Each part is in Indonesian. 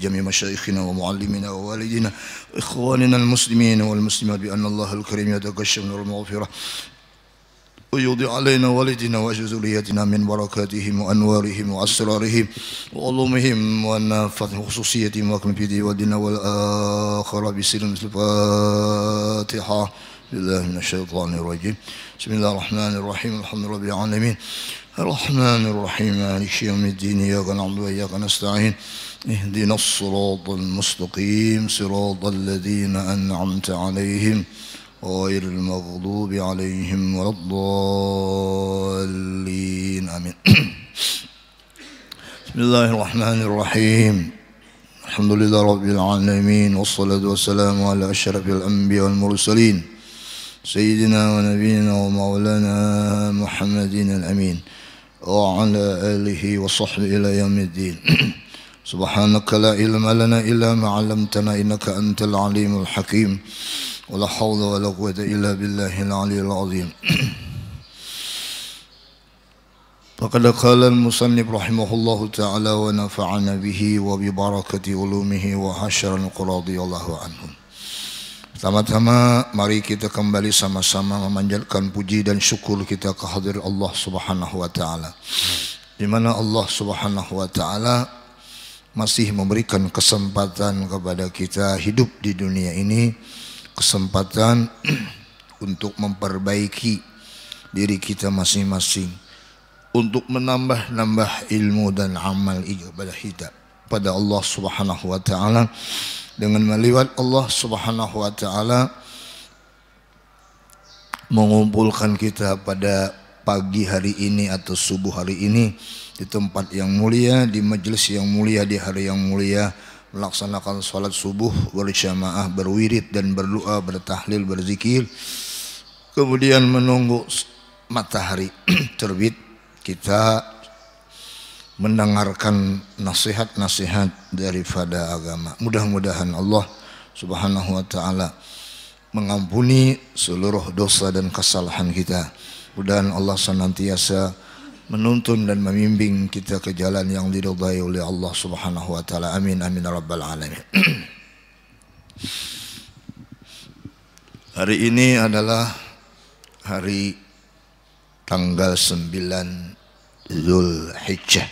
جميع مشايخنا ومعلمنا ووالدينا إخواننا المسلمين والمسلمات بأن الله الكريم يتغشى من المغفرة ويوضي علينا والدنا وجزوليتنا من بركاتهم وأنوارهم وأسرارهم وعلومهم ونافذ خصوصيتهم وكم في ديواننا والآخرة بسر الفاتحة بالله من الشيطان الرجيم بسم الله الرحمن الرحيم الحمد لله رب العالمين الرحمن الرحيم مالك يوم الدين إياك نعبد وإياك نستعين اهدنا الصراط المستقيم صراط الذين أنعمت عليهم غير المغضوب عليهم ولا الضالين آمين بسم الله الرحمن الرحيم الحمد لله رب العالمين والصلاة والسلام على أشرف الأنبياء والمرسلين سيدنا ونبينا ومولانا محمد الأمين وعلى آله وصحبه إلى يوم الدين سبحانك لا علم لنا إلا ما علمتنا إنك أنت العليم الحكيم ولا حول ولا قوة إلا بالله العلي العظيم فقد قال المصنف رحمه الله تعالى ونفعنا به وببركة علومه وحشر رضي الله عنهم Pertama-tama mari kita kembali sama-sama memanjatkan puji dan syukur kita kehadrat Allah Subhanahu wa taala. Di mana Allah Subhanahu wa taala masih memberikan kesempatan kepada kita hidup di dunia ini kesempatan untuk memperbaiki diri kita masing-masing untuk menambah-nambah ilmu dan amal ibadah kita pada Allah Subhanahu wa taala dengan melihat Allah Subhanahu wa taala mengumpulkan kita pada pagi hari ini atau subuh hari ini di tempat yang mulia, di majelis yang mulia, di hari yang mulia, melaksanakan salat subuh berjamaah, berwirid dan berdoa, bertahlil, berzikir. Kemudian menunggu matahari terbit, kita mendengarkan nasihat-nasihat daripada agama. Mudah-mudahan Allah Subhanahu wa taala mengampuni seluruh dosa dan kesalahan kita. Mudah-mudahan Allah senantiasa menuntun dan memimpin kita ke jalan yang diridhai oleh Allah Subhanahu wa taala. Amin amin ya rabbal alamin. hari ini adalah hari tanggal 9 Zulhijjah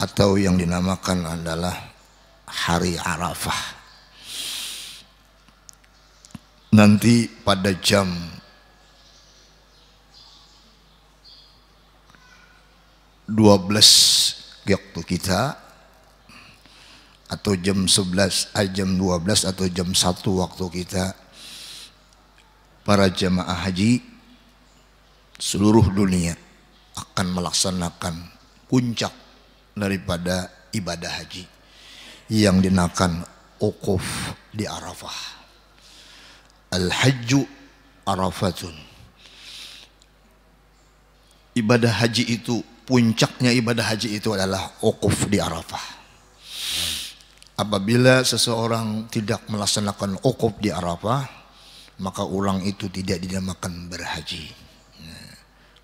atau yang dinamakan adalah hari Arafah. Nanti pada jam 12 waktu kita atau jam 11 eh, atau jam 12 atau jam 1 waktu kita para jemaah haji seluruh dunia akan melaksanakan puncak daripada ibadah haji yang dinakan ukuf di Arafah. Al-Hajju Arafatun. Ibadah haji itu puncaknya ibadah haji itu adalah wukuf di Arafah. Apabila seseorang tidak melaksanakan wukuf di Arafah, maka orang itu tidak dinamakan berhaji. Nah,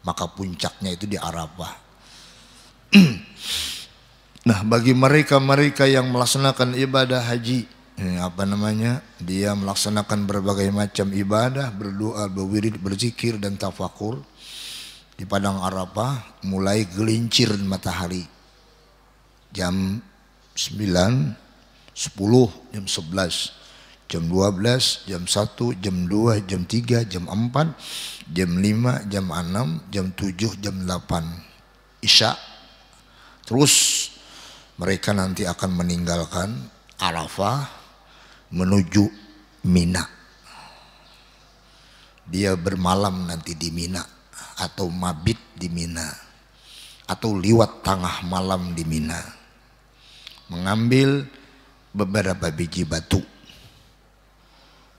maka puncaknya itu di Arafah. nah, bagi mereka-mereka yang melaksanakan ibadah haji, eh, apa namanya dia melaksanakan berbagai macam ibadah berdoa berwirid berzikir dan tafakur di Padang Arafah mulai gelincir matahari jam 9, 10, jam 11, jam 12, jam 1, jam 2, jam 3, jam 4, jam 5, jam 6, jam 7, jam 8. Isya terus mereka nanti akan meninggalkan Arafah menuju Mina. Dia bermalam nanti di Mina atau mabit di Mina atau liwat tengah malam di Mina mengambil beberapa biji batu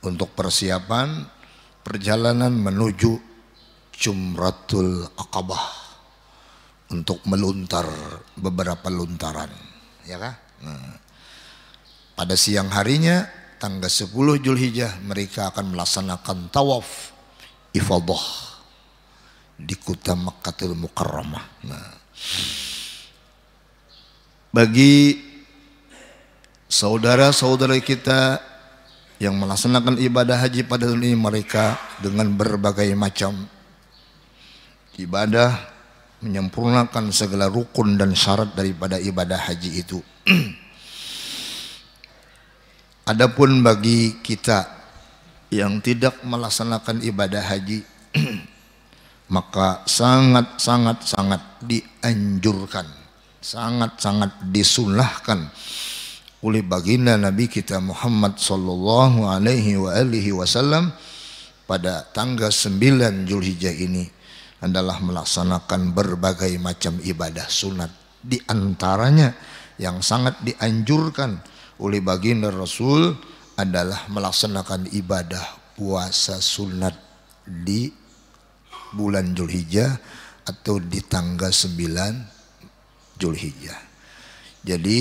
untuk persiapan perjalanan menuju Jumratul Aqabah untuk meluntar beberapa luntaran ya kah? nah, pada siang harinya tanggal 10 Julhijjah mereka akan melaksanakan tawaf ifadah di kota Makkatul Mukarramah. Nah, bagi saudara-saudara kita yang melaksanakan ibadah haji pada tahun ini mereka dengan berbagai macam ibadah menyempurnakan segala rukun dan syarat daripada ibadah haji itu. Adapun bagi kita yang tidak melaksanakan ibadah haji maka sangat-sangat-sangat dianjurkan, sangat-sangat disunahkan oleh baginda Nabi kita Muhammad sallallahu alaihi wa alihi wasallam pada tanggal 9 Zulhijjah ini adalah melaksanakan berbagai macam ibadah sunat di antaranya yang sangat dianjurkan oleh baginda Rasul adalah melaksanakan ibadah puasa sunat di bulan Julhijjah atau di tanggal 9 Julhijjah. Jadi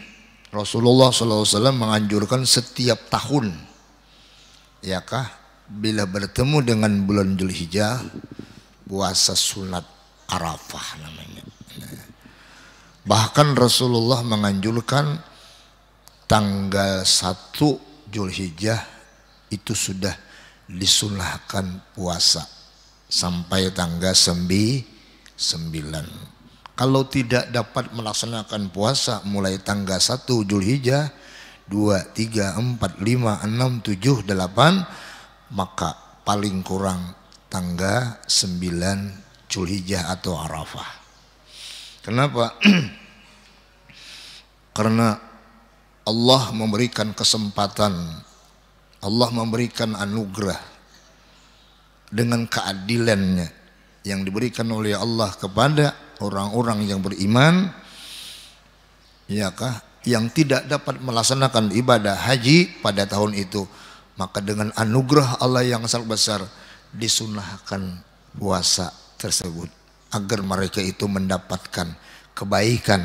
Rasulullah SAW menganjurkan setiap tahun ya kah bila bertemu dengan bulan Julhijjah puasa sunat Arafah namanya. Bahkan Rasulullah menganjurkan tanggal 1 Julhijjah itu sudah disunahkan puasa sampai tangga sembi, sembilan. Kalau tidak dapat melaksanakan puasa mulai tangga 1 Zulhijjah dua tiga empat lima enam tujuh delapan maka paling kurang tangga 9 Zulhijjah atau Arafah. Kenapa? Karena Allah memberikan kesempatan, Allah memberikan anugerah dengan keadilannya yang diberikan oleh Allah kepada orang-orang yang beriman yakah yang tidak dapat melaksanakan ibadah haji pada tahun itu maka dengan anugerah Allah yang sangat besar disunahkan puasa tersebut agar mereka itu mendapatkan kebaikan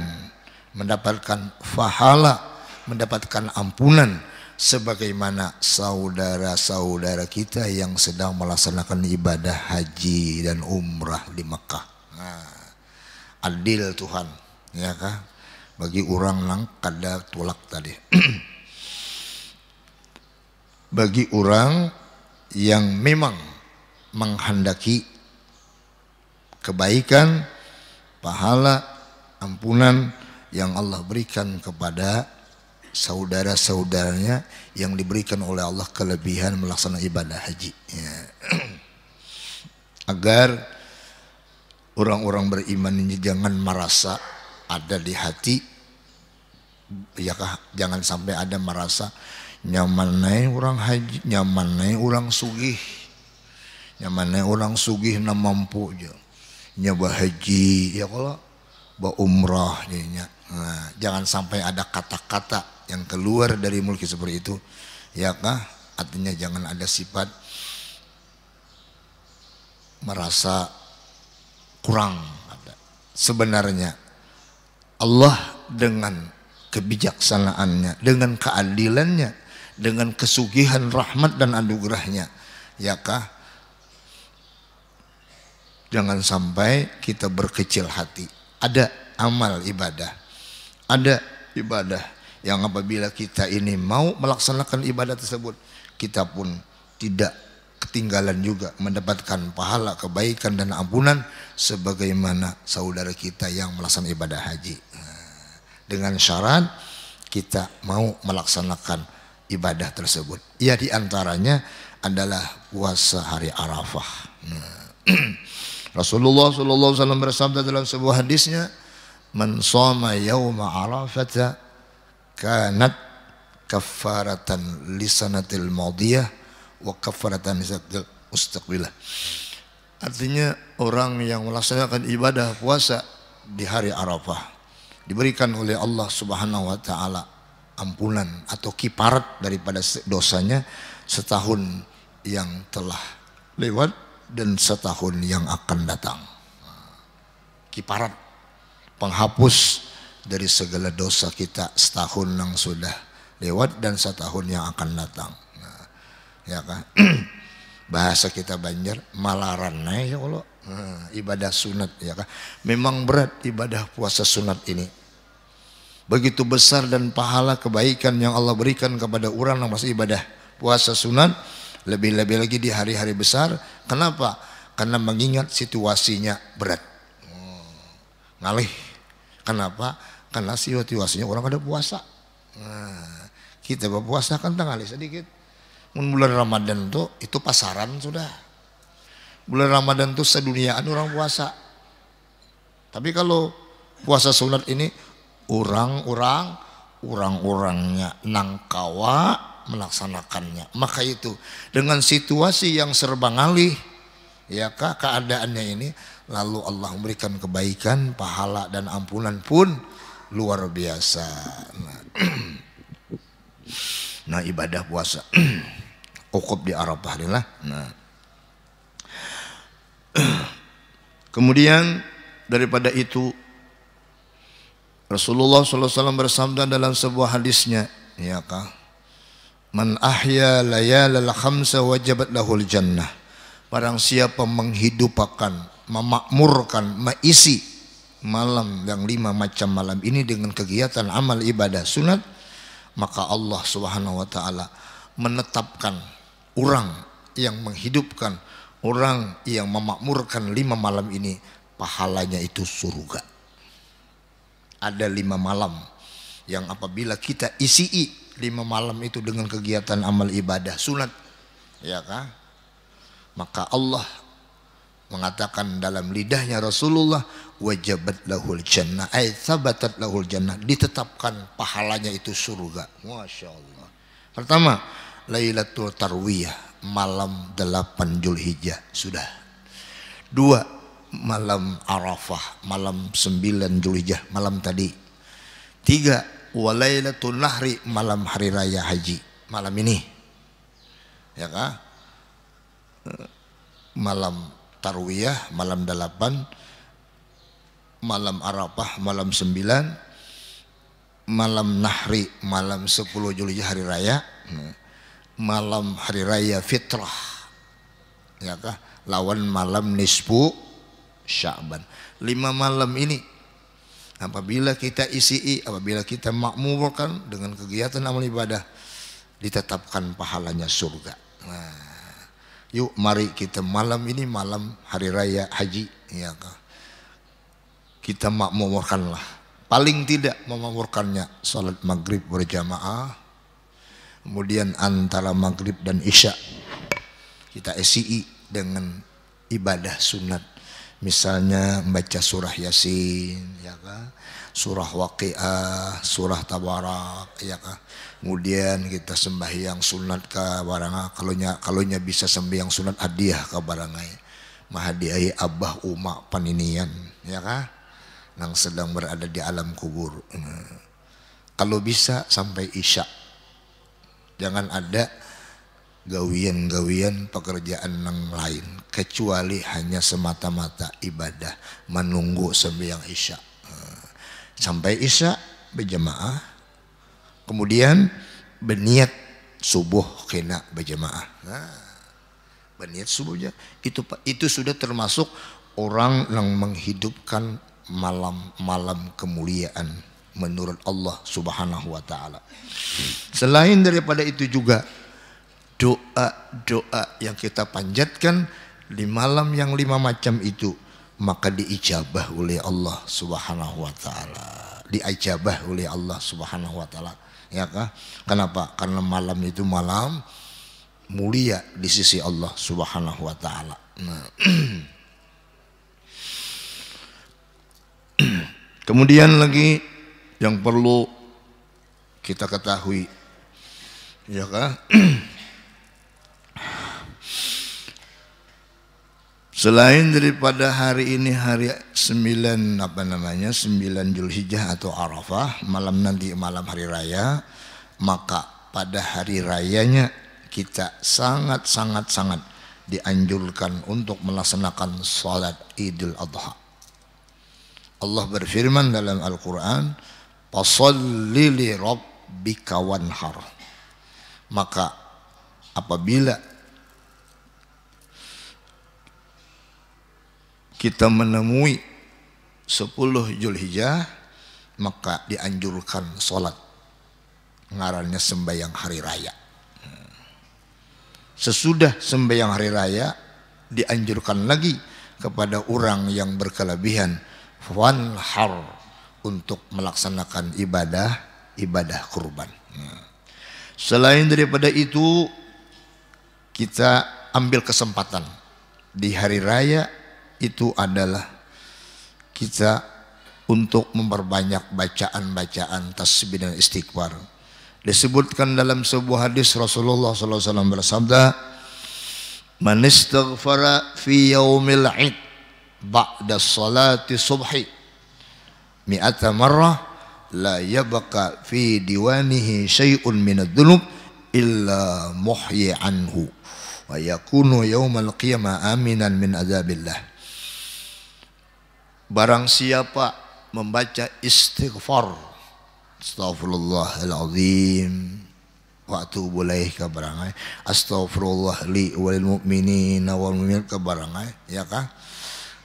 mendapatkan fahala mendapatkan ampunan sebagaimana saudara-saudara kita yang sedang melaksanakan ibadah haji dan umrah di Mekah. Nah, adil Tuhan, ya kah? Bagi orang yang kada tulak tadi. Bagi orang yang memang menghendaki kebaikan, pahala, ampunan yang Allah berikan kepada saudara-saudaranya yang diberikan oleh Allah kelebihan melaksanakan ibadah haji. Ya. Agar orang-orang beriman ini jangan merasa ada di hati, ya kah? Jangan sampai ada merasa nyaman naik orang haji, nyaman naik orang sugih, nyaman naik orang sugih nam mampu aja. Nyaba haji, ya kalau ba umrah jadinya. Nah, jangan sampai ada kata-kata yang keluar dari mulki seperti itu yakah artinya jangan ada sifat merasa kurang sebenarnya Allah dengan kebijaksanaannya dengan keadilannya dengan kesugihan rahmat dan anugerahnya ya kah jangan sampai kita berkecil hati ada amal ibadah ada ibadah yang apabila kita ini mau melaksanakan ibadah tersebut kita pun tidak ketinggalan juga mendapatkan pahala kebaikan dan ampunan sebagaimana saudara kita yang melaksanakan ibadah haji dengan syarat kita mau melaksanakan ibadah tersebut ya diantaranya adalah puasa hari Arafah Rasulullah SAW bersabda dalam sebuah hadisnya man shoma yauma arafata kanat kafaratan lisanatil maudiyah wa kafaratan lisanatil mustaqbilah. Artinya orang yang melaksanakan ibadah puasa di hari Arafah diberikan oleh Allah Subhanahu wa taala ampunan atau kiparat daripada dosanya setahun yang telah lewat dan setahun yang akan datang. Kiparat penghapus dari segala dosa kita setahun yang sudah lewat dan setahun yang akan datang. Nah, ya kan? Bahasa kita Banjar malaran nah, ya Allah. Nah, ibadah sunat ya kan. Memang berat ibadah puasa sunat ini. Begitu besar dan pahala kebaikan yang Allah berikan kepada orang yang masih ibadah puasa sunat lebih-lebih lagi di hari-hari besar. Kenapa? Karena mengingat situasinya berat. Hmm, ngalih. Kenapa? Karena siwati wasinya orang ada puasa. Nah, kita berpuasa kan tanggal sedikit. Bulan Ramadan tuh itu pasaran sudah. Bulan Ramadan tuh seduniaan orang puasa. Tapi kalau puasa sunat ini orang-orang orang-orangnya nangkawa melaksanakannya. Maka itu dengan situasi yang serba ngalih ya kak keadaannya ini lalu Allah memberikan kebaikan, pahala dan ampunan pun luar biasa. Nah, nah ibadah puasa ukup di Arab inilah. Nah. Kemudian daripada itu Rasulullah SAW bersabda dalam sebuah hadisnya, ya kah? Man ahya layalal khamsa wajabat lahul jannah. Barang siapa menghidupkan, memakmurkan, mengisi malam yang lima macam malam ini dengan kegiatan amal ibadah sunat maka Allah Subhanahu wa taala menetapkan orang yang menghidupkan orang yang memakmurkan lima malam ini pahalanya itu surga ada lima malam yang apabila kita isi lima malam itu dengan kegiatan amal ibadah sunat ya kan maka Allah mengatakan dalam lidahnya Rasulullah wajabat lahul jannah ay sabatat lahul jannah ditetapkan pahalanya itu surga Masya Allah pertama Lailatul Tarwiyah malam 8 Julhijjah sudah dua malam Arafah malam 9 Julhijjah malam tadi tiga walailatul nahri malam hari raya haji malam ini ya kan malam tarwiyah malam delapan malam Arafah malam sembilan malam Nahri malam sepuluh juli hari raya malam hari raya fitrah ya kah lawan malam nisfu Sya'ban lima malam ini apabila kita isi apabila kita makmurkan dengan kegiatan amal ibadah ditetapkan pahalanya surga nah Yuk mari kita malam ini malam hari raya haji ya kita makmurkanlah paling tidak memakmurkannya salat maghrib berjamaah kemudian antara maghrib dan isya kita esi dengan ibadah sunat misalnya membaca surah yasin ya kan surah waqiah surah tabarak ya kan kemudian kita sembahyang sunat ke baranga kalau nya kalau nya bisa sembahyang sunat hadiah ke barangai mahadiahi abah uma paninian ya kah yang sedang berada di alam kubur kalau bisa sampai isya jangan ada gawian-gawian pekerjaan yang lain kecuali hanya semata-mata ibadah menunggu sembahyang isya sampai isya berjemaah Kemudian berniat subuh kena berjamaah. Nah, berniat subuh Itu itu sudah termasuk orang yang menghidupkan malam-malam kemuliaan menurut Allah Subhanahu wa taala. Selain daripada itu juga doa-doa yang kita panjatkan di malam yang lima macam itu maka diijabah oleh Allah Subhanahu wa taala. Diijabah oleh Allah Subhanahu wa taala ya kah? Kenapa? Karena malam itu malam mulia di sisi Allah Subhanahu wa taala. Nah. Kemudian lagi yang perlu kita ketahui ya kah? Selain daripada hari ini hari 9 apa namanya 9 Julhijjah atau Arafah malam nanti malam hari raya maka pada hari rayanya kita sangat sangat sangat dianjurkan untuk melaksanakan salat Idul Adha. Allah berfirman dalam Al-Qur'an, "Fasholli li rabbika Maka apabila kita menemui 10 Julhijjah maka dianjurkan sholat ngarannya sembahyang hari raya sesudah sembahyang hari raya dianjurkan lagi kepada orang yang berkelebihan wanhar untuk melaksanakan ibadah ibadah kurban selain daripada itu kita ambil kesempatan di hari raya itu adalah kita untuk memperbanyak bacaan-bacaan tasbih dan istighfar. Disebutkan dalam sebuah hadis Rasulullah SAW bersabda, "Man istaghfara fi yaumil 'id ba'da salati subhi mi'ata marrah la yabqa fi diwanihi syai'un min dzunub illa muhyi anhu wa yakunu yaumal qiyamah aminan min azabillah. Barang siapa membaca istighfar Astaghfirullahaladzim waktu boleh kebarangai, kabarangai astaghfirullah li walil mu'minina wal mu'minat ya kan?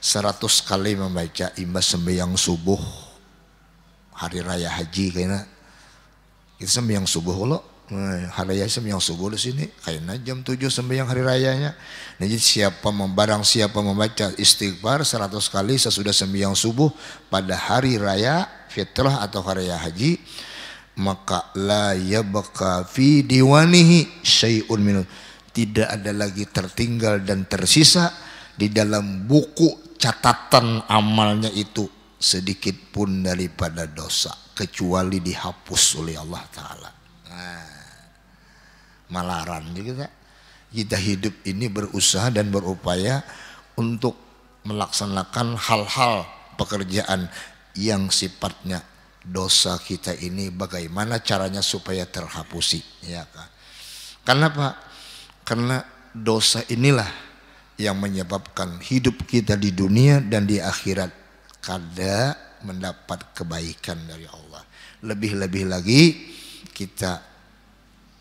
Seratus kali membaca imbas sembahyang subuh hari raya haji kena, kita sembahyang subuh kalau Eh, hari raya sembahyang subuh di sini kayaknya jam tujuh sembahyang hari rayanya nah, jadi siapa membarang siapa membaca istighfar seratus kali sesudah sembahyang subuh pada hari raya fitrah atau hari raya haji maka la yabqa fi diwanihi syai'un min tidak ada lagi tertinggal dan tersisa di dalam buku catatan amalnya itu sedikit pun daripada dosa kecuali dihapus oleh Allah taala nah malaran gitu kan. kita. hidup ini berusaha dan berupaya untuk melaksanakan hal-hal pekerjaan yang sifatnya dosa kita ini bagaimana caranya supaya terhapusi ya kan. Karena apa? Karena dosa inilah yang menyebabkan hidup kita di dunia dan di akhirat kada mendapat kebaikan dari Allah. Lebih-lebih lagi kita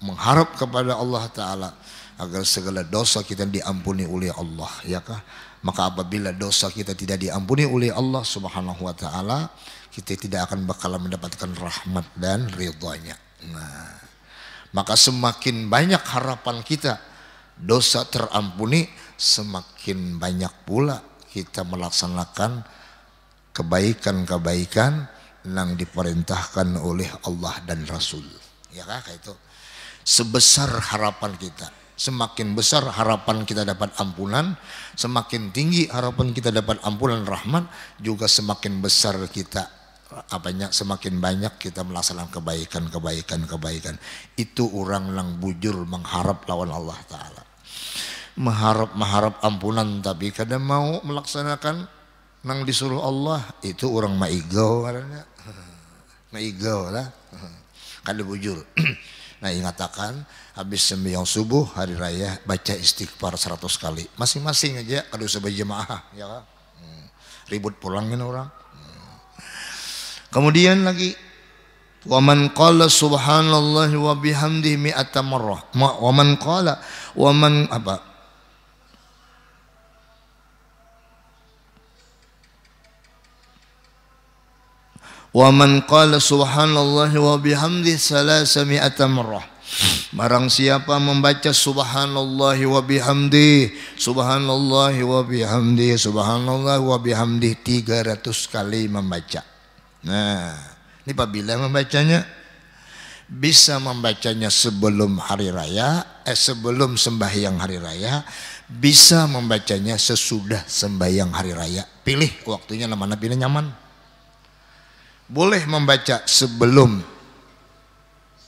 mengharap kepada Allah Ta'ala agar segala dosa kita diampuni oleh Allah ya kah maka apabila dosa kita tidak diampuni oleh Allah Subhanahu wa taala kita tidak akan bakal mendapatkan rahmat dan ridhonya nah maka semakin banyak harapan kita dosa terampuni semakin banyak pula kita melaksanakan kebaikan-kebaikan yang diperintahkan oleh Allah dan Rasul ya kah itu sebesar harapan kita. Semakin besar harapan kita dapat ampunan, semakin tinggi harapan kita dapat ampunan rahmat, juga semakin besar kita apanya semakin banyak kita melaksanakan kebaikan kebaikan kebaikan itu orang yang bujur mengharap lawan Allah Taala mengharap mengharap ampunan tapi kadang mau melaksanakan nang disuruh Allah itu orang maigau karena maigau lah kada bujur Nah, ingatakan habis sembilan subuh hari raya baca istighfar 100 kali. Masing-masing aja kalau jemaah ya kan. Hmm. Ribut pulangin orang. Hmm. Kemudian lagi Wa man qala subhanallahi wa bihamdihi mi'ata marrah. Wa man qala wa man apa? Wa man qala subhanallahi wa bihamdi salasami'ata marrah. Barang siapa membaca subhanallahi wa bihamdi subhanallahi wa bihamdi subhanallahi wa bihamdi 300 kali membaca. Nah, ini apabila membacanya bisa membacanya sebelum hari raya, eh sebelum sembahyang hari raya, bisa membacanya sesudah sembahyang hari raya. Pilih waktunya mana pilih nyaman boleh membaca sebelum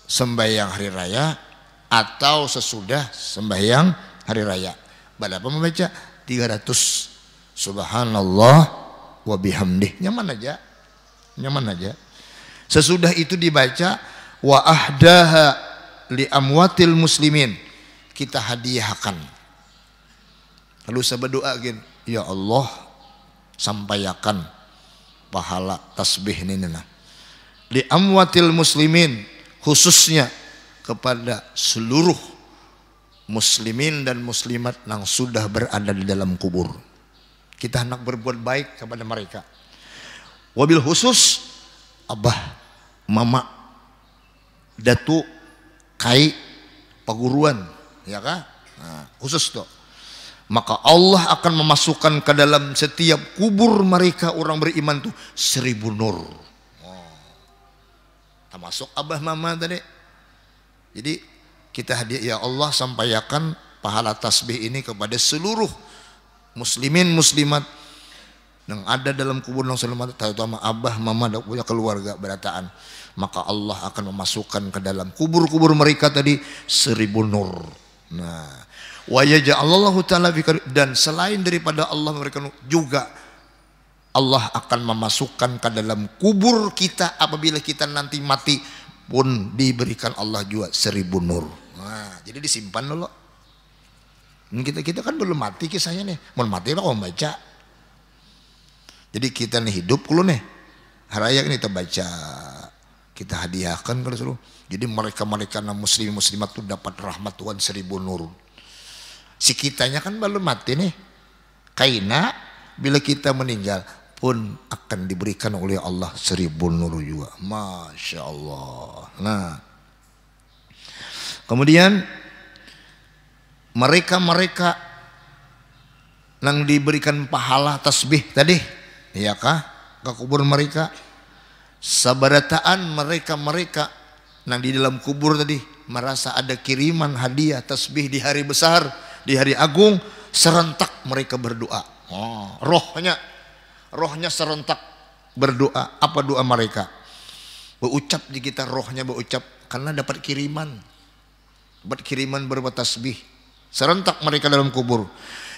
sembahyang hari raya atau sesudah sembahyang hari raya. Berapa membaca? 300. Subhanallah wa bihamdih. Nyaman aja. Nyaman aja. Sesudah itu dibaca wa ahdaha li amwatil muslimin. Kita hadiahkan. Lalu saya berdoa gini, ya Allah sampaikan pahala tasbih ini nah. Di amwatil muslimin khususnya kepada seluruh muslimin dan muslimat yang sudah berada di dalam kubur. Kita hendak berbuat baik kepada mereka. Wabil khusus abah, mama, datu, kai, peguruan ya kan? Nah, khusus tuh maka Allah akan memasukkan ke dalam setiap kubur mereka orang beriman itu seribu nur. Oh. Termasuk abah mama tadi. Jadi kita hadiah ya Allah sampaikan pahala tasbih ini kepada seluruh muslimin muslimat yang ada dalam kubur Nabi Sulaiman terutama abah, mama dan punya keluarga berataan maka Allah akan memasukkan ke dalam kubur-kubur mereka tadi seribu nur. Nah, Allah dan selain daripada Allah memberikan juga Allah akan memasukkan ke dalam kubur kita apabila kita nanti mati pun diberikan Allah juga seribu nur. Nah, jadi disimpan dulu. Kita kita kan belum mati kisahnya nih. Mau mati lah kalau baca. Jadi kita nih hidup dulu nih. haraya ini kita baca. Kita hadiahkan kalau suruh. Jadi mereka-mereka muslim muslimat tuh dapat rahmat Tuhan seribu nur. Si kitanya kan belum mati nih. Kaina bila kita meninggal pun akan diberikan oleh Allah seribu nur juga. Masya Allah. Nah, kemudian mereka-mereka yang diberikan pahala tasbih tadi, ya kah? Ke kubur mereka. Sabarataan mereka-mereka yang di dalam kubur tadi merasa ada kiriman hadiah tasbih di hari besar di hari agung serentak mereka berdoa. Oh, rohnya rohnya serentak berdoa. Apa doa mereka? Berucap di kita rohnya berucap karena dapat kiriman. Dapat kiriman berupa tasbih. Serentak mereka dalam kubur.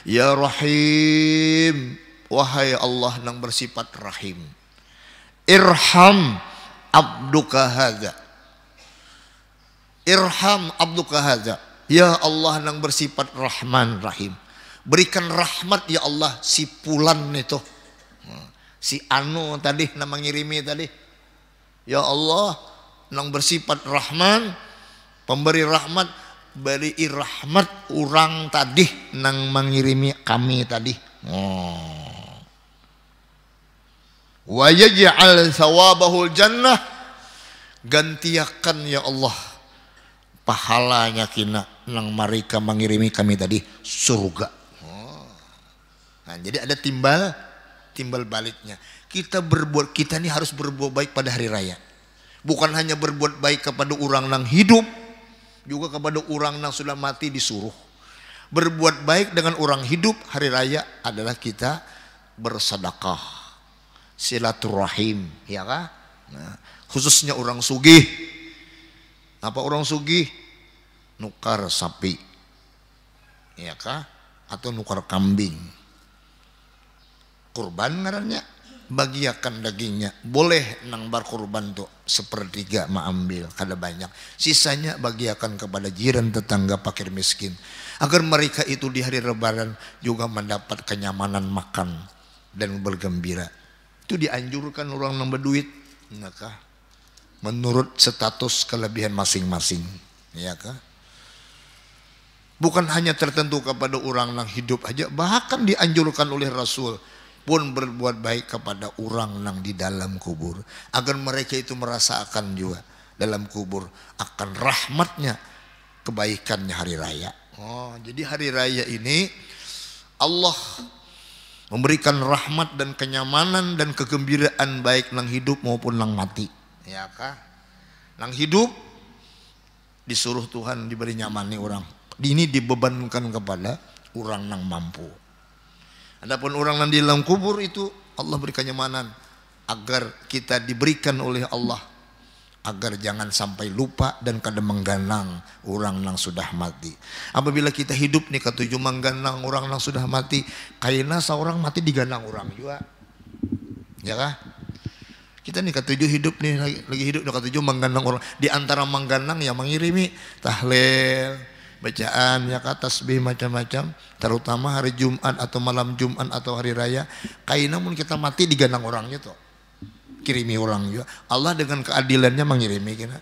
Ya Rahim, wahai Allah yang bersifat rahim. Irham abduka Irham abduka Ya Allah yang bersifat Rahman Rahim. Berikan rahmat ya Allah si Pulan itu. Si Anu tadi nama ngirimi tadi. Ya Allah yang bersifat Rahman, pemberi rahmat, beri rahmat orang tadi nang mengirimi kami tadi. Oh. Wa yaj'al thawabahul jannah gantiakan ya Allah pahalanya kina Nang mereka mengirimi kami tadi surga. Oh. Nah, jadi ada timbal timbal baliknya. Kita berbuat kita ini harus berbuat baik pada hari raya. Bukan hanya berbuat baik kepada orang nang hidup, juga kepada orang nang sudah mati disuruh. Berbuat baik dengan orang hidup hari raya adalah kita bersedekah, silaturahim, ya kan? Nah, khususnya orang sugih. Apa orang sugih? nukar sapi ya kah atau nukar kambing kurban ngarannya bagiakan dagingnya boleh nang bar kurban tuh sepertiga ambil, kada banyak sisanya bagiakan kepada jiran tetangga pakir miskin agar mereka itu di hari lebaran juga mendapat kenyamanan makan dan bergembira itu dianjurkan orang nambah duit iya kah menurut status kelebihan masing-masing ya kah Bukan hanya tertentu kepada orang yang hidup aja, bahkan dianjurkan oleh Rasul pun berbuat baik kepada orang yang di dalam kubur. Agar mereka itu merasakan juga dalam kubur akan rahmatnya, kebaikannya hari raya. Oh, jadi hari raya ini Allah memberikan rahmat dan kenyamanan dan kegembiraan baik nang hidup maupun nang mati. Ya kah? Nang hidup disuruh Tuhan diberi nyaman nih orang ini dibebankan kepada orang yang mampu. Adapun orang yang di dalam kubur itu Allah beri kenyamanan agar kita diberikan oleh Allah agar jangan sampai lupa dan kadang mengganang orang yang sudah mati. Apabila kita hidup nih ketujuh mengganang orang yang sudah mati, kayaknya seorang mati diganang orang juga. Ya kah? Kita nih ketujuh hidup nih lagi, hidup nih ketujuh mengganang orang. Di antara mengganang yang mengirimi tahlil, bacaan ya kata tasbih macam-macam terutama hari Jumat atau malam Jumat atau hari raya kain namun kita mati diganang orangnya tuh kirimi orang juga Allah dengan keadilannya mengirimi kita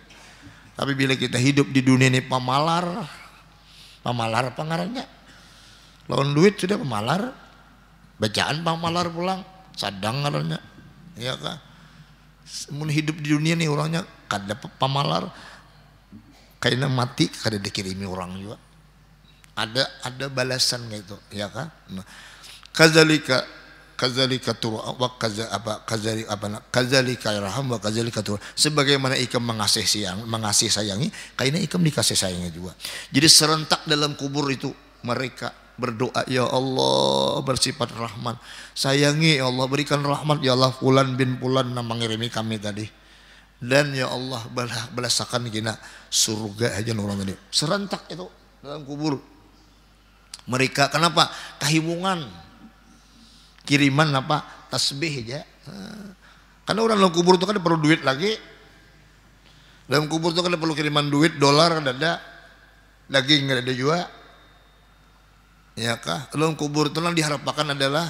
tapi bila kita hidup di dunia ini pemalar pamalar pengarangnya lawan duit sudah pemalar bacaan pemalar pulang sadang ngarangnya ya kan mun hidup di dunia nih orangnya kada pemalar kayaknya mati kada dikirimi orang juga ada ada balasan gitu ya kan nah, kazalika kazalika turu wa kaza apa kazali apa kazalika irham wa kazalika turu sebagaimana ikam mengasih sayang mengasih sayangi kayaknya ikam dikasih sayangnya juga jadi serentak dalam kubur itu mereka berdoa ya Allah bersifat rahman sayangi ya Allah berikan rahmat ya Allah fulan bin fulan mengirimi kami tadi dan ya Allah belasakan balasakan kena surga aja orang ini Serentak itu dalam kubur. Mereka kenapa? Kahibungan. Kiriman apa? Tasbih aja. Karena orang dalam kubur itu kan perlu duit lagi. Dalam kubur itu kan perlu kiriman duit, dolar kan ada. Daging nggak ada juga. Ya kah? Dalam kubur itu diharapkan adalah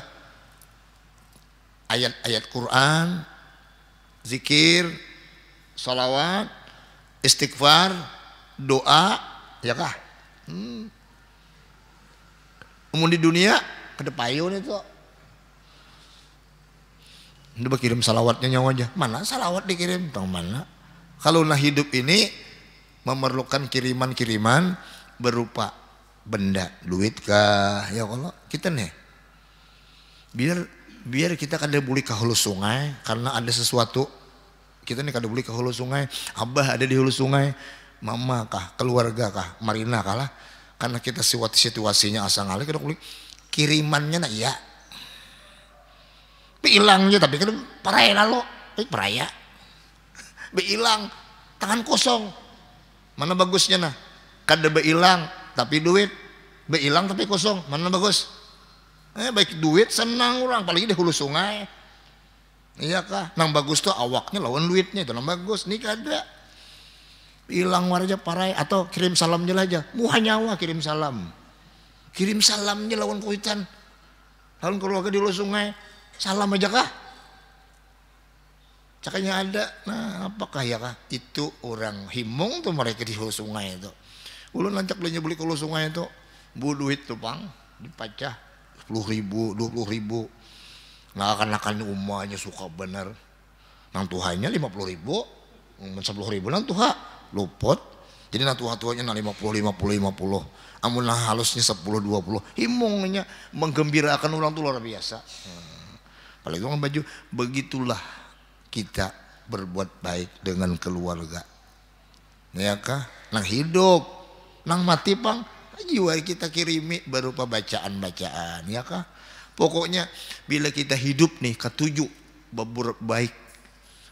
ayat-ayat Quran, zikir, salawat, istighfar, doa, ya kah? Hmm. Umum di dunia kedepayun itu. Ini berkirim salawatnya nyawa aja. Mana salawat dikirim? Tahu mana? Kalau nah hidup ini memerlukan kiriman-kiriman berupa benda, duit kah? Ya kalau kita nih biar biar kita kada boleh kahulu sungai karena ada sesuatu kita nih kadang beli ke hulu sungai, abah ada di hulu sungai, mama kah, keluarga kah, marina kah lah. Karena kita siwati situasinya asal ngalih kadang beli kirimannya nah iya. Hilangnya tapi kan peraya lalu, eh, peraya. Hilang, tangan kosong. Mana bagusnya nah? Kada hilang tapi duit, hilang tapi kosong. Mana bagus? Eh, baik duit senang orang, apalagi di hulu sungai Iya kah? Nang bagus tuh awaknya lawan duitnya itu nang bagus. Nih kada. Hilang warja parai atau kirim salamnya aja. Muha nyawa kirim salam. Kirim salamnya lawan kuitan. Lawan keluarga di luar sungai. Salam aja kah? Cakanya ada. Nah apakah ya kah? Itu orang himung tuh mereka di hulu sungai itu. Ulun lancak belanja beli ke luar sungai itu. Bu duit tuh bang. Dipacah. sepuluh ribu, dua puluh ribu akan akan-akan umahnya suka bener. Nang tuhannya 50 ribu, sepuluh ribu nang tuha luput. Jadi nang tuha tuanya nang 50 50 50. Amun nang halusnya 10 20. Himungnya menggembirakan ulang tuh luar biasa. Hmm. itu itu baju begitulah kita berbuat baik dengan keluarga. Ya kah? Nang hidup, nang mati pang jiwa kita kirimi berupa bacaan-bacaan ya kah? Pokoknya bila kita hidup nih ketujuh berbuat baik.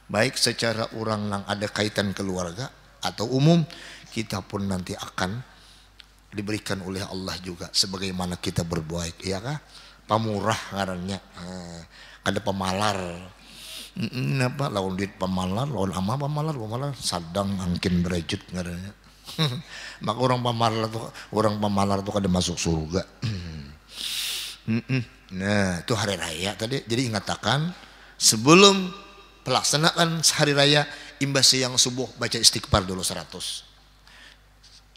Baik secara orang yang ada kaitan keluarga atau umum, kita pun nanti akan diberikan oleh Allah juga sebagaimana kita berbuat, ya kah? Pamurah ngarannya. Eh, ada pemalar. Napa lawan duit pemalar, lawan ama pemalar, pemalar sadang angkin berejut ngarannya. Maka orang pemalar tuh orang pemalar tuh kada masuk surga. -mm. Nah, itu hari raya tadi. Jadi ingatakan sebelum pelaksanaan hari raya imbas siang subuh baca istighfar dulu 100.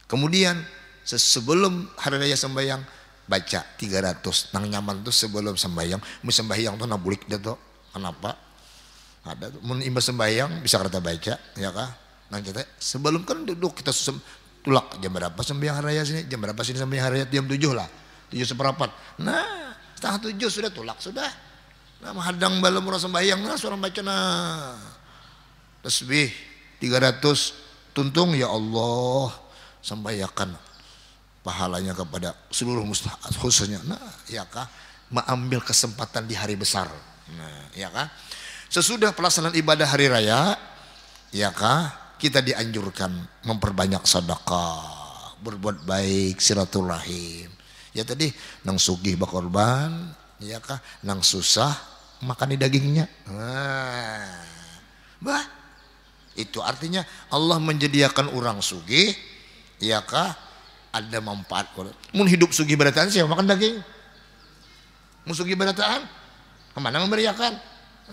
Kemudian sebelum hari raya sembahyang baca 300. Nang nyaman tuh sebelum sembahyang, mau sembahyang tuh nabulik dia tuh. Kenapa? Ada mun imbas sembahyang bisa kita baca, ya kah? Nang kita sebelum kan duduk kita susun tulak jam berapa sembahyang hari raya sini, jam berapa sini sembahyang hari raya jam 7 lah. 7 seperempat Nah, setengah tujuh sudah tulak sudah nah balam orang sembahyang nah seorang baca nah tasbih 300 tuntung ya Allah sembahyakan pahalanya kepada seluruh mustahat khususnya nah ya kah mengambil kesempatan di hari besar nah ya kah sesudah pelaksanaan ibadah hari raya ya kah kita dianjurkan memperbanyak sedekah berbuat baik silaturahim Ya tadi nang sugih berkorban, ya kah? Nang susah makan dagingnya. Nah, bah. Itu artinya Allah menyediakan orang sugih, ya kah? Ada manfaat. Mun hidup sugih berataan siapa makan daging? Mun sugih berataan kemana memberiakan?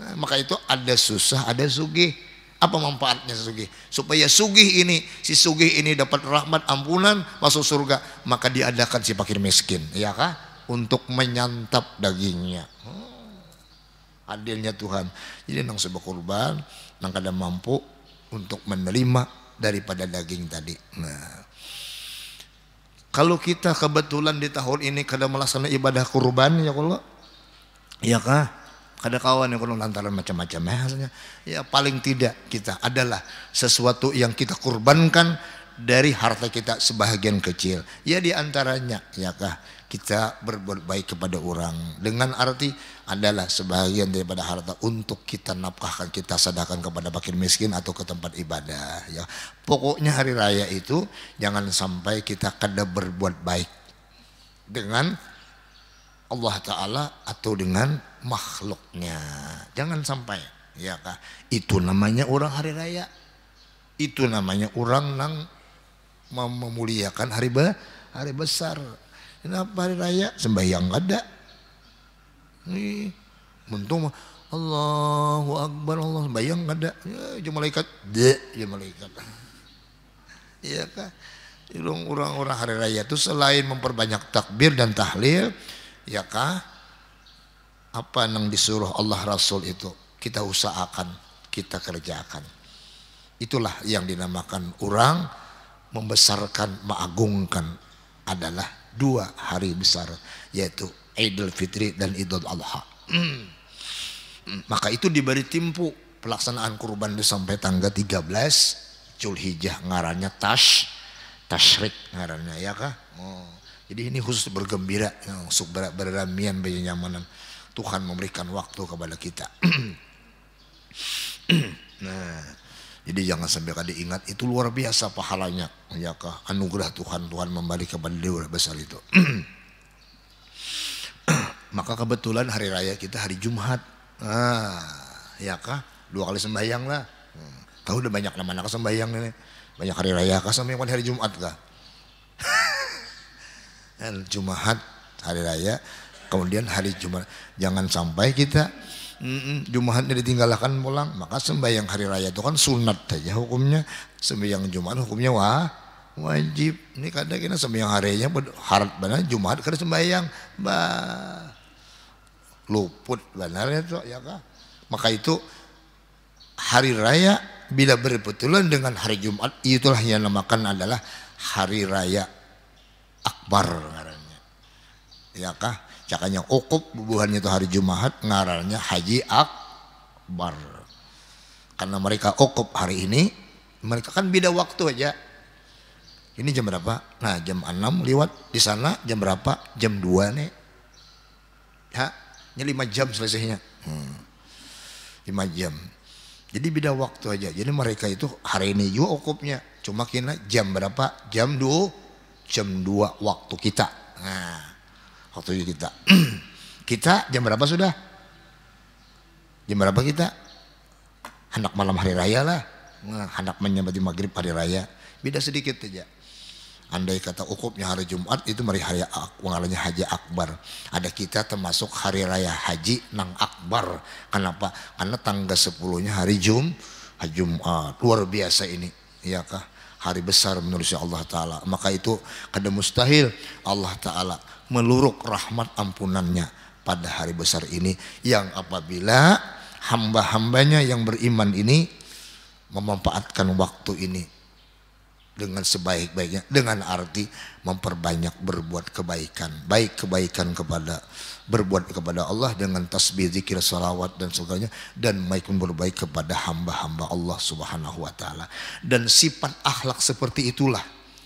Nah, maka itu ada susah, ada sugih apa manfaatnya sugih? Supaya sugih ini, si sugih ini dapat rahmat ampunan masuk surga, maka diadakan si fakir miskin, ya kah? Untuk menyantap dagingnya. Hmm. Adilnya Tuhan. Jadi nang sebab kurban, nang kada mampu untuk menerima daripada daging tadi. Nah, kalau kita kebetulan di tahun ini kada melaksanakan ibadah kurban ya Allah, ya kah? Ada kawan yang kurang lantaran macam-macam ya, ya paling tidak kita adalah sesuatu yang kita kurbankan dari harta kita sebahagian kecil. Ya diantaranya, ya kah kita berbuat baik kepada orang dengan arti adalah sebahagian daripada harta untuk kita nafkahkan kita sadahkan kepada makin miskin atau ke tempat ibadah ya pokoknya hari raya itu jangan sampai kita kada berbuat baik dengan Allah Ta'ala atau dengan makhluknya. Jangan sampai. Ya kah? Itu namanya orang hari raya. Itu namanya orang yang mem memuliakan hari be hari besar. Kenapa hari raya? Sembahyang ada. Nih, untung Allahu Akbar Allah sembahyang ada. Ya, malaikat, de, ya malaikat. Ya iya kah? Orang-orang hari raya itu selain memperbanyak takbir dan tahlil, ya kah? Apa yang disuruh Allah Rasul itu kita usahakan, kita kerjakan. Itulah yang dinamakan orang membesarkan, mengagungkan adalah dua hari besar yaitu Idul Fitri dan Idul Adha. Maka itu diberi timpu pelaksanaan kurban itu sampai tanggal 13 belas, ngarannya Tash Tashrik ngarannya ya kah? Oh. Jadi ini khusus bergembira, khusus ber beramian bernyamanan. Tuhan memberikan waktu kepada kita. nah, jadi jangan sampai kali diingat itu luar biasa pahalanya, ya kah? Anugerah Tuhan Tuhan membalik kepada dewa besar itu. Maka kebetulan hari raya kita hari Jumat, ah, ya kah? Dua kali sembahyang lah. Hmm. Tahu udah banyak nama-nama sembahyang ini, banyak hari raya kah sampai hari Jumat kah? Kan Jumat hari raya, kemudian hari Jumat. Jangan sampai kita mm, Jumatnya ditinggalkan pulang. Maka sembahyang hari raya itu kan sunat saja hukumnya. Sembahyang Jumat hukumnya wah wajib. Ini kadang kita sembahyang harinya harat benar Jumat kada sembahyang. Bah luput benar itu ya, ya kah? Maka itu hari raya bila berbetulan dengan hari Jumat itulah yang namakan adalah hari raya Akbar ngarannya. Ya kah? Cakanya ukup bubuhannya itu hari Jumat ngarannya Haji Akbar. Karena mereka ukup hari ini, mereka kan beda waktu aja. Ini jam berapa? Nah jam 6 lewat di sana jam berapa? Jam 2 nih. Ya, ini 5 jam selesainya. Hmm. 5 jam. Jadi beda waktu aja. Jadi mereka itu hari ini juga ukupnya. Cuma kena jam berapa? Jam 2 jam 2 waktu kita. Nah, waktu kita. kita jam berapa sudah? Jam berapa kita? anak malam hari raya lah. Nah, hendak di maghrib hari raya. Beda sedikit aja. Andai kata ukupnya hari Jumat itu hari hari mengalahnya haji akbar. Ada kita termasuk hari raya haji nang akbar. Kenapa? Karena tanggal sepuluhnya hari Jum, hari Jumat. Ah, luar biasa ini. Iya kah? hari besar menurut Allah Ta'ala. Maka itu kada mustahil Allah Ta'ala meluruk rahmat ampunannya pada hari besar ini yang apabila hamba-hambanya yang beriman ini memanfaatkan waktu ini dengan sebaik-baiknya dengan arti memperbanyak berbuat kebaikan baik kebaikan kepada berbuat kepada Allah dengan tasbih, zikir, salawat dan sebagainya dan maikun berbaik kepada hamba-hamba Allah Subhanahu wa taala. Dan sifat akhlak seperti itulah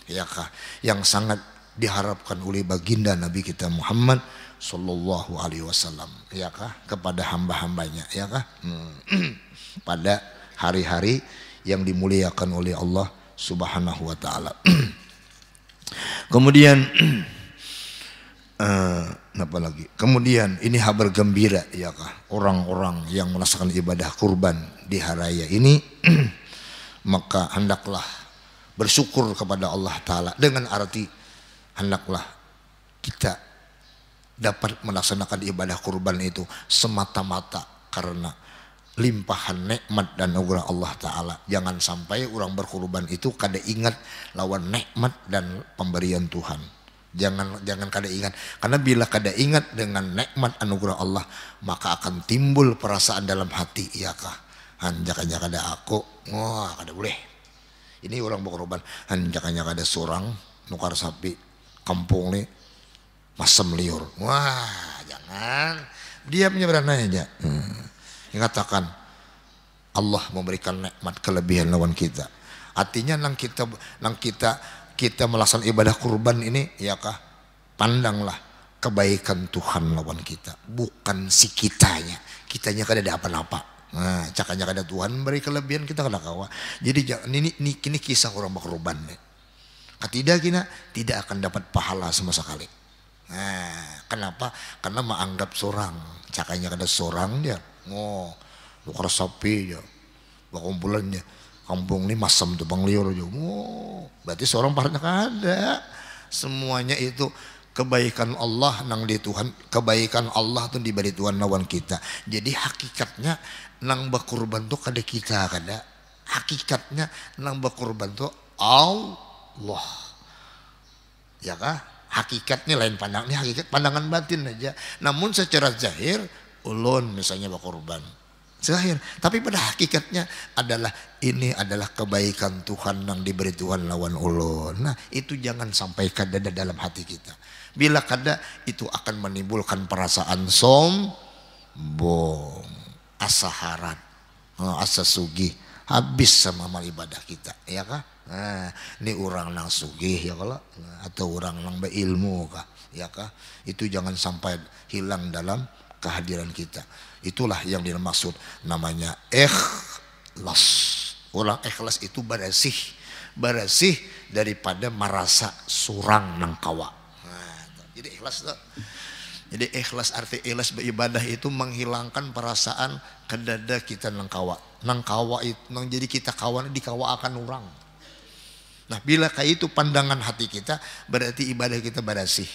ya kah yang sangat diharapkan oleh baginda Nabi kita Muhammad Sallallahu Alaihi Wasallam, ya kah kepada hamba-hambanya, ya kah hmm. pada hari-hari yang dimuliakan oleh Allah Subhanahu Wa Taala. Kemudian uh, eh, apa lagi? Kemudian ini kabar gembira ya kah orang-orang yang melaksanakan ibadah kurban di hari raya ini maka hendaklah bersyukur kepada Allah taala dengan arti hendaklah kita dapat melaksanakan ibadah kurban itu semata-mata karena limpahan nikmat dan anugerah Allah Ta'ala. Jangan sampai orang berkurban itu kada ingat lawan nikmat dan pemberian Tuhan. Jangan jangan kada ingat karena bila kada ingat dengan nikmat anugerah Allah maka akan timbul perasaan dalam hati iya kah hanjakannya kada aku wah kada boleh ini orang berkorban hanjakannya kada seorang nukar sapi kampung nih masem liur wah jangan dia menyeberang aja hmm. katakan Allah memberikan nikmat kelebihan lawan kita artinya nang kita nang kita kita melaksanakan ibadah kurban ini ya kah pandanglah kebaikan Tuhan lawan kita bukan si kitanya kitanya kada ada apa-apa nah cakanya kada Tuhan beri kelebihan kita kada kawa jadi ini, ini, ini kisah orang berkorban ya. ketidak kina tidak akan dapat pahala sama sekali nah kenapa karena menganggap seorang cakanya kada seorang dia oh bokor sapi ya bakumpulannya kampung ini masam tuh bang pengliur oh, berarti seorang partner ada semuanya itu kebaikan Allah nang di Tuhan kebaikan Allah tuh di balik Tuhan lawan kita jadi hakikatnya nang berkorban tuh kada kita kada hakikatnya nang berkorban tuh Allah ya kah hakikatnya lain pandang ini hakikat pandangan batin aja namun secara zahir ulun misalnya berkorban Zahir. Tapi pada hakikatnya adalah ini adalah kebaikan Tuhan yang diberi Tuhan lawan Allah. Nah itu jangan sampai kada dalam hati kita. Bila kada itu akan menimbulkan perasaan sombong, asaharan, eh, asasugi. Habis sama amal ibadah kita. Ya kah? Nah, ini orang nang sugih ya kalau atau orang yang berilmu kah? Ya kah? Itu jangan sampai hilang dalam kehadiran kita. Itulah yang dimaksud namanya ikhlas. orang ikhlas itu beresih, beresih daripada merasa surang nangkawa. Nah, jadi ikhlas itu. Jadi ikhlas arti ikhlas beribadah itu menghilangkan perasaan kedada kita nangkawa. Nangkawa itu nang jadi kita kawan dikawa akan orang. Nah bila kayak itu pandangan hati kita berarti ibadah kita berasih.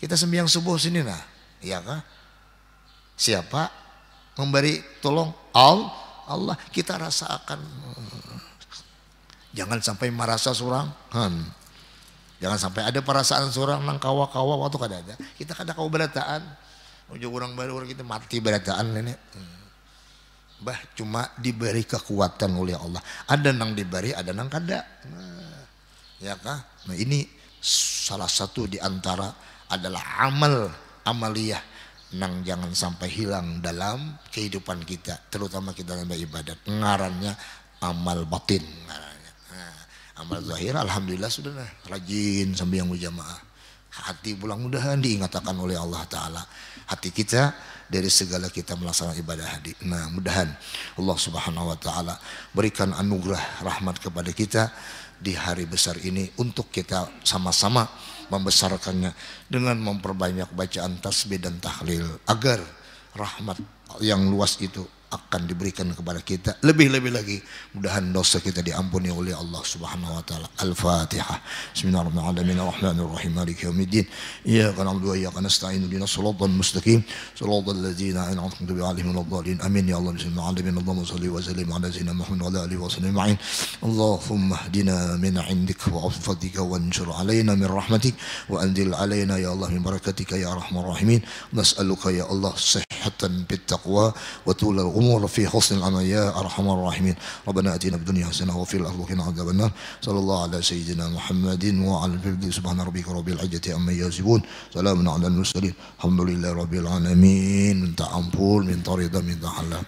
Kita sembiang subuh sini nah, iya kah? Siapa memberi tolong? Allah. Allah. Kita rasakan. Jangan sampai merasa suram kan? Jangan sampai ada perasaan surang nang kawa-kawa waktu kada ada. Kita kada kau berataan. Ujung orang baru orang kita mati berataan nenek. Bah cuma diberi kekuatan oleh Allah. Ada nang diberi, ada nang kada. Nah, ya kah? Nah ini salah satu diantara adalah amal amaliyah nang jangan sampai hilang dalam kehidupan kita terutama kita dalam ibadat ngarannya amal batin ngarannya. Nah, amal zahir alhamdulillah sudah nah, rajin sambil yang jamaah. hati mudah-mudahan diingatkan oleh Allah Ta'ala hati kita dari segala kita melaksanakan ibadah haji. Nah, mudahan Allah Subhanahu wa taala berikan anugerah rahmat kepada kita di hari besar ini untuk kita sama-sama membesarkannya dengan memperbanyak bacaan tasbih dan tahlil agar rahmat yang luas itu akan diberikan kepada kita lebih-lebih lagi mudahan dosa kita diampuni oleh Allah Subhanahu wa taala Al-Fatihah Bismillahirrahmanirrahim Maliki yaumiddin Iyyaka na'budu wa iyyaka nasta'in ihdinas siratal mustaqim siratal ladzina an'amta 'alaihim waladdallin amin ya Allah bismillahirrahmanirrahim Allahumma salli wa sallim ala sayyidina Muhammad wa ala alihi wa sahbihi ajma'in Allahumma hdina min 'indika wa 'an wa anshur 'alaina min rahmatik wa anzil 'alaina ya Allah min barakatika ya arhamar rahimin nas'aluka ya Allah sihhatan bit taqwa wa tulal الأمور في حسن العمل يا أرحم الراحمين ربنا اتنا في الدنيا حسنة وفي الآخرة قنا عذاب النار صلى الله على سيدنا محمد وعلى الفردوس سبحان ربك رب العزة عما يصفون سلام على المرسلين الحمد لله رب العالمين من تعمبول من ridha من halal